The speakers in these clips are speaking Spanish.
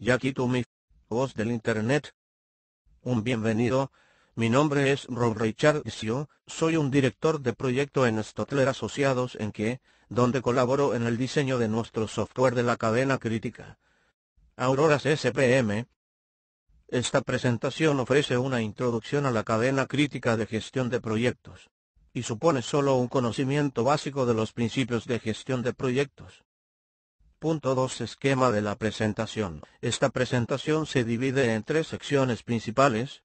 Ya quito mi voz del Internet. Un bienvenido. Mi nombre es Rob Richard y soy un director de proyecto en Stotler Asociados en que, donde colaboro en el diseño de nuestro software de la cadena crítica. Aurora SPM. Esta presentación ofrece una introducción a la cadena crítica de gestión de proyectos y supone solo un conocimiento básico de los principios de gestión de proyectos. Punto 2 Esquema de la presentación. Esta presentación se divide en tres secciones principales.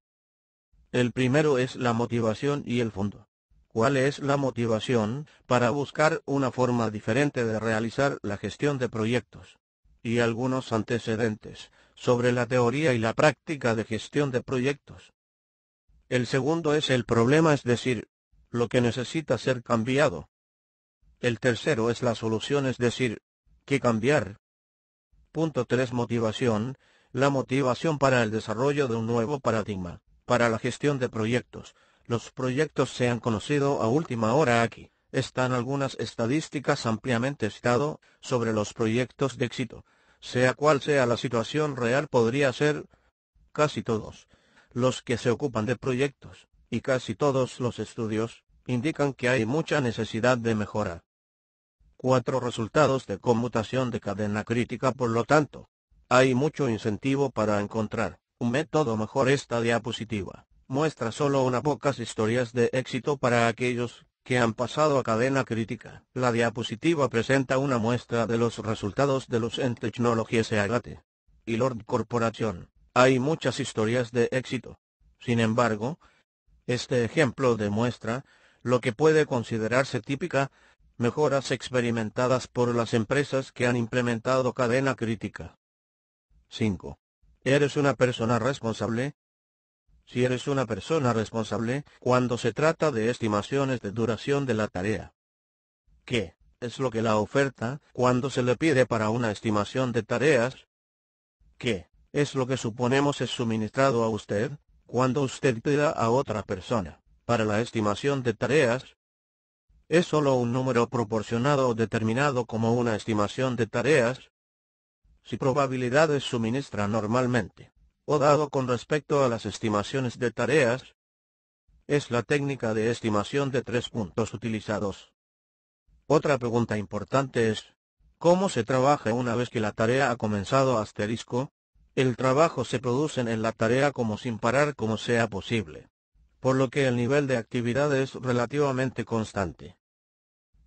El primero es la motivación y el fondo. ¿Cuál es la motivación para buscar una forma diferente de realizar la gestión de proyectos? Y algunos antecedentes sobre la teoría y la práctica de gestión de proyectos. El segundo es el problema, es decir, lo que necesita ser cambiado. El tercero es la solución, es decir, que cambiar. Punto 3. Motivación. La motivación para el desarrollo de un nuevo paradigma, para la gestión de proyectos. Los proyectos se han conocido a última hora aquí. Están algunas estadísticas ampliamente citado sobre los proyectos de éxito. Sea cual sea la situación real podría ser casi todos los que se ocupan de proyectos, y casi todos los estudios, indican que hay mucha necesidad de mejora cuatro resultados de conmutación de cadena crítica por lo tanto, hay mucho incentivo para encontrar un método mejor esta diapositiva. Muestra solo unas pocas historias de éxito para aquellos que han pasado a cadena crítica. La diapositiva presenta una muestra de los resultados de los en tecnologías Agate y Lord Corporation. Hay muchas historias de éxito. Sin embargo, este ejemplo demuestra lo que puede considerarse típica mejoras experimentadas por las empresas que han implementado cadena crítica. 5. ¿Eres una persona responsable? Si eres una persona responsable, cuando se trata de estimaciones de duración de la tarea. ¿Qué es lo que la oferta cuando se le pide para una estimación de tareas? ¿Qué es lo que suponemos es suministrado a usted cuando usted pida a otra persona para la estimación de tareas? es solo un número proporcionado o determinado como una estimación de tareas, si probabilidades suministra normalmente, o dado con respecto a las estimaciones de tareas, es la técnica de estimación de tres puntos utilizados. Otra pregunta importante es, ¿cómo se trabaja una vez que la tarea ha comenzado asterisco? El trabajo se produce en la tarea como sin parar como sea posible por lo que el nivel de actividad es relativamente constante.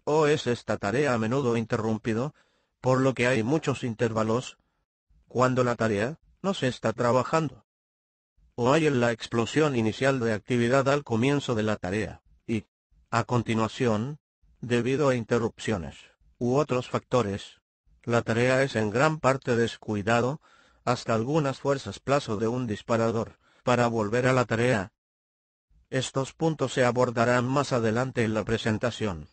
O oh, es esta tarea a menudo interrumpido, por lo que hay muchos intervalos, cuando la tarea no se está trabajando. O hay en la explosión inicial de actividad al comienzo de la tarea, y, a continuación, debido a interrupciones u otros factores, la tarea es en gran parte descuidado, hasta algunas fuerzas plazo de un disparador, para volver a la tarea, estos puntos se abordarán más adelante en la presentación.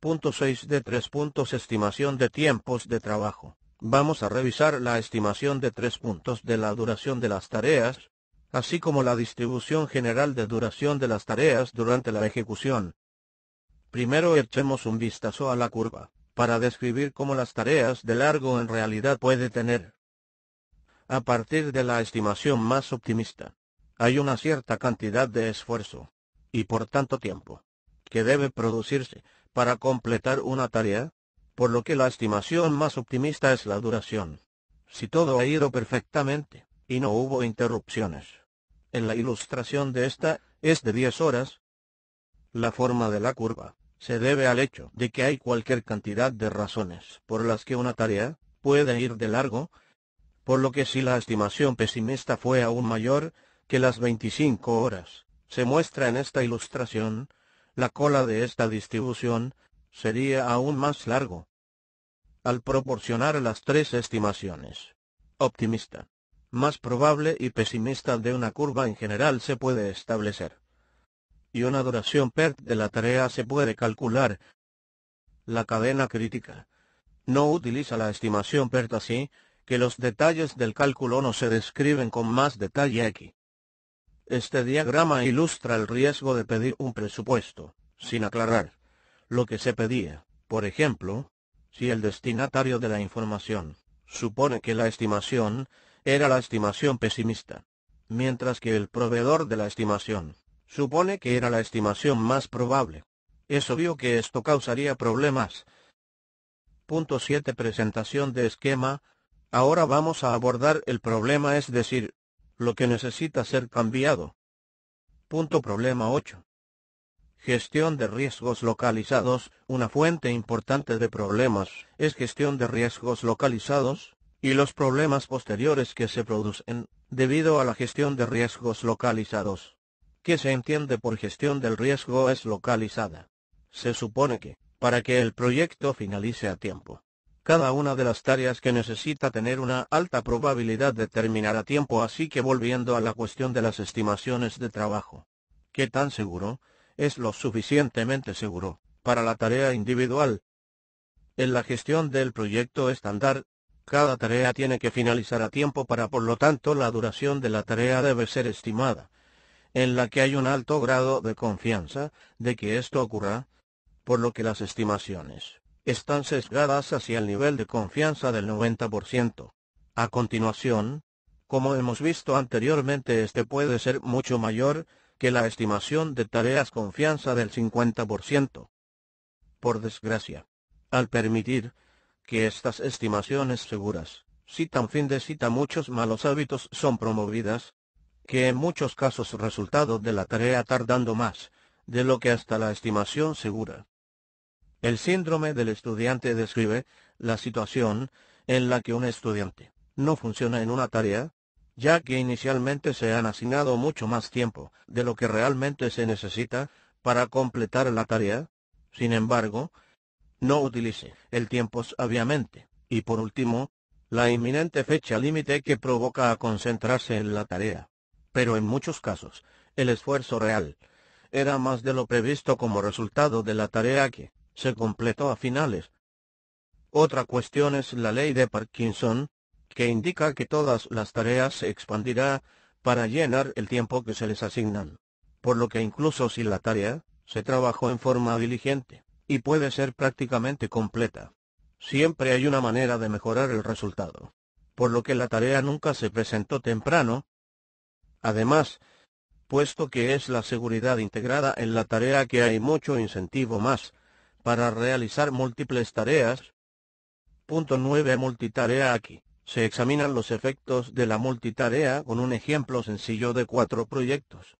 Punto 6 de 3 puntos Estimación de tiempos de trabajo. Vamos a revisar la estimación de 3 puntos de la duración de las tareas, así como la distribución general de duración de las tareas durante la ejecución. Primero echemos un vistazo a la curva, para describir cómo las tareas de largo en realidad puede tener. A partir de la estimación más optimista, hay una cierta cantidad de esfuerzo, y por tanto tiempo, que debe producirse para completar una tarea, por lo que la estimación más optimista es la duración. Si todo ha ido perfectamente, y no hubo interrupciones. En la ilustración de esta, es de 10 horas. La forma de la curva, se debe al hecho de que hay cualquier cantidad de razones por las que una tarea, puede ir de largo, por lo que si la estimación pesimista fue aún mayor, que las 25 horas, se muestra en esta ilustración, la cola de esta distribución, sería aún más largo. Al proporcionar las tres estimaciones, optimista, más probable y pesimista de una curva en general se puede establecer. Y una duración PERT de la tarea se puede calcular. La cadena crítica. No utiliza la estimación PERT así, que los detalles del cálculo no se describen con más detalle aquí. Este diagrama ilustra el riesgo de pedir un presupuesto, sin aclarar lo que se pedía. Por ejemplo, si el destinatario de la información supone que la estimación era la estimación pesimista, mientras que el proveedor de la estimación supone que era la estimación más probable. Es obvio que esto causaría problemas. Punto 7 Presentación de esquema. Ahora vamos a abordar el problema, es decir, lo que necesita ser cambiado. Punto problema 8. Gestión de riesgos localizados, una fuente importante de problemas, es gestión de riesgos localizados, y los problemas posteriores que se producen, debido a la gestión de riesgos localizados. ¿Qué se entiende por gestión del riesgo es localizada? Se supone que, para que el proyecto finalice a tiempo, cada una de las tareas que necesita tener una alta probabilidad de terminar a tiempo así que volviendo a la cuestión de las estimaciones de trabajo. ¿Qué tan seguro? Es lo suficientemente seguro para la tarea individual. En la gestión del proyecto estándar, cada tarea tiene que finalizar a tiempo para por lo tanto la duración de la tarea debe ser estimada, en la que hay un alto grado de confianza de que esto ocurra, por lo que las estimaciones están sesgadas hacia el nivel de confianza del 90%. A continuación, como hemos visto anteriormente este puede ser mucho mayor que la estimación de tareas confianza del 50%. Por desgracia, al permitir que estas estimaciones seguras, tan fin de cita muchos malos hábitos son promovidas, que en muchos casos resultado de la tarea tardando más, de lo que hasta la estimación segura. El síndrome del estudiante describe la situación en la que un estudiante no funciona en una tarea, ya que inicialmente se han asignado mucho más tiempo de lo que realmente se necesita para completar la tarea. Sin embargo, no utilice el tiempo sabiamente. Y por último, la inminente fecha límite que provoca a concentrarse en la tarea. Pero en muchos casos, el esfuerzo real era más de lo previsto como resultado de la tarea que se completó a finales. Otra cuestión es la ley de Parkinson, que indica que todas las tareas se expandirá para llenar el tiempo que se les asignan. Por lo que incluso si la tarea se trabajó en forma diligente y puede ser prácticamente completa, siempre hay una manera de mejorar el resultado. Por lo que la tarea nunca se presentó temprano. Además, puesto que es la seguridad integrada en la tarea que hay mucho incentivo más para realizar múltiples tareas. Punto 9. Multitarea aquí. Se examinan los efectos de la multitarea con un ejemplo sencillo de cuatro proyectos.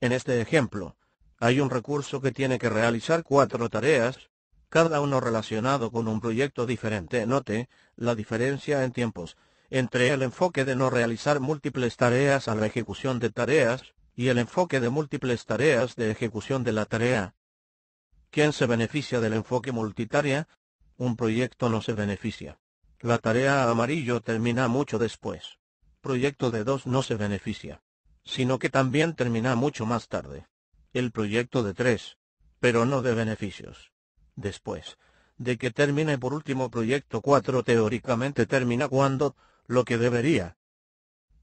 En este ejemplo, hay un recurso que tiene que realizar cuatro tareas, cada uno relacionado con un proyecto diferente. Note la diferencia en tiempos entre el enfoque de no realizar múltiples tareas a la ejecución de tareas y el enfoque de múltiples tareas de ejecución de la tarea. ¿Quién se beneficia del enfoque multitarea? Un proyecto no se beneficia. La tarea amarillo termina mucho después. Proyecto de dos no se beneficia. Sino que también termina mucho más tarde. El proyecto de tres. Pero no de beneficios. Después de que termine por último proyecto 4 teóricamente termina cuando, lo que debería.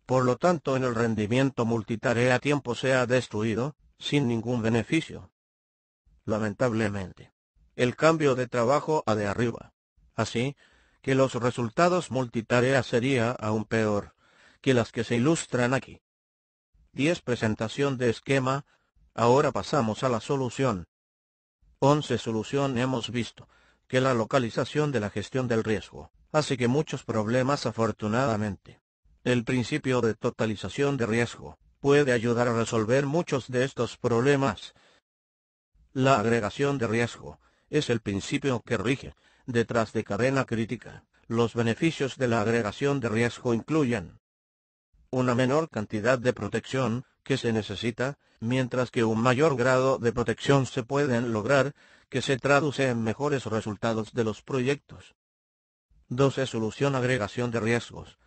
Por lo tanto en el rendimiento multitarea tiempo se ha destruido, sin ningún beneficio lamentablemente. El cambio de trabajo a de arriba. Así, que los resultados multitarea sería aún peor que las que se ilustran aquí. 10. Presentación de esquema. Ahora pasamos a la solución. 11. Solución hemos visto que la localización de la gestión del riesgo hace que muchos problemas afortunadamente. El principio de totalización de riesgo puede ayudar a resolver muchos de estos problemas. La agregación de riesgo es el principio que rige, detrás de cadena crítica, los beneficios de la agregación de riesgo incluyen una menor cantidad de protección que se necesita, mientras que un mayor grado de protección se pueden lograr, que se traduce en mejores resultados de los proyectos. 12. Solución agregación de riesgos.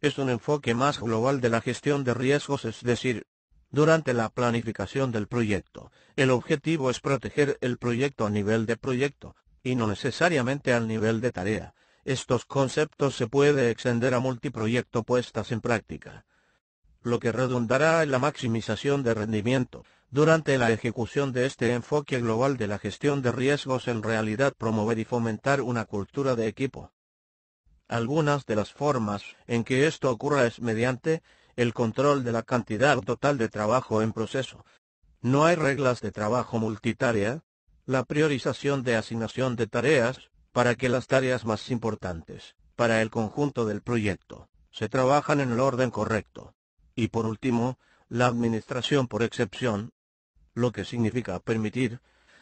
Es un enfoque más global de la gestión de riesgos, es decir, durante la planificación del proyecto. El objetivo es proteger el proyecto a nivel de proyecto, y no necesariamente al nivel de tarea. Estos conceptos se puede extender a multiproyecto puestas en práctica, lo que redundará en la maximización de rendimiento. Durante la ejecución de este enfoque global de la gestión de riesgos en realidad promover y fomentar una cultura de equipo. Algunas de las formas en que esto ocurra es mediante el control de la cantidad total de trabajo en proceso. No hay reglas de trabajo multitarea, la priorización de asignación de tareas, para que las tareas más importantes, para el conjunto del proyecto, se trabajan en el orden correcto. Y por último, la administración por excepción, lo que significa permitir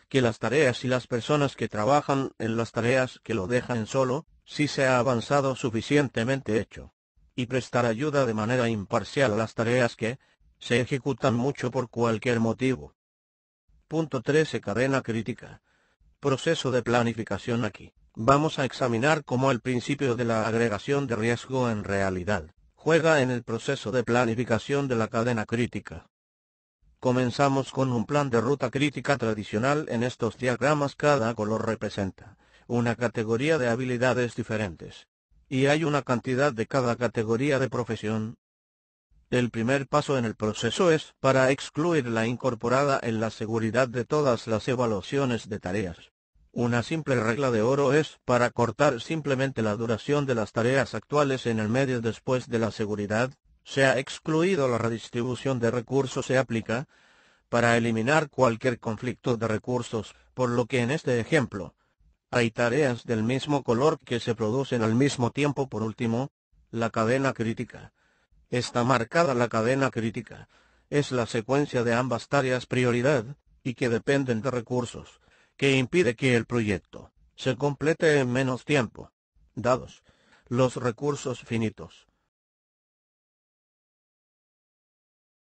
que las tareas y las personas que trabajan en las tareas que lo dejan solo, si se ha avanzado suficientemente hecho y prestar ayuda de manera imparcial a las tareas que, se ejecutan mucho por cualquier motivo. Punto 13. Cadena crítica. Proceso de planificación aquí. Vamos a examinar cómo el principio de la agregación de riesgo en realidad juega en el proceso de planificación de la cadena crítica. Comenzamos con un plan de ruta crítica tradicional en estos diagramas cada color representa una categoría de habilidades diferentes y hay una cantidad de cada categoría de profesión. El primer paso en el proceso es para excluir la incorporada en la seguridad de todas las evaluaciones de tareas. Una simple regla de oro es para cortar simplemente la duración de las tareas actuales en el medio después de la seguridad, se ha excluido la redistribución de recursos se aplica, para eliminar cualquier conflicto de recursos, por lo que en este ejemplo, hay tareas del mismo color que se producen al mismo tiempo. Por último, la cadena crítica. Está marcada la cadena crítica. Es la secuencia de ambas tareas prioridad, y que dependen de recursos, que impide que el proyecto se complete en menos tiempo. Dados los recursos finitos.